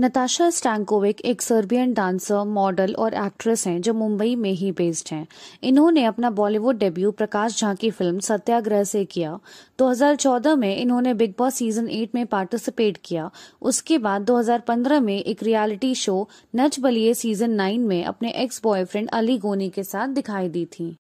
Natasha Stankovic एक Serbian dancer model और actress हैं जो मुंबई में ही बेस्ड हैं इन्होंने अपना बॉलीवुड डेब्यू प्रकाश झा की फिल्म सत्याग्रह से किया 2014 में इन्होंने बिग बॉस सीजन 8 में पार्टिसिपेट किया उसके बाद 2015 में एक reality show Nach Baliye season 9 में अपने एक्स बॉयफ्रेंड अली गोनी के साथ दिखाई दी थी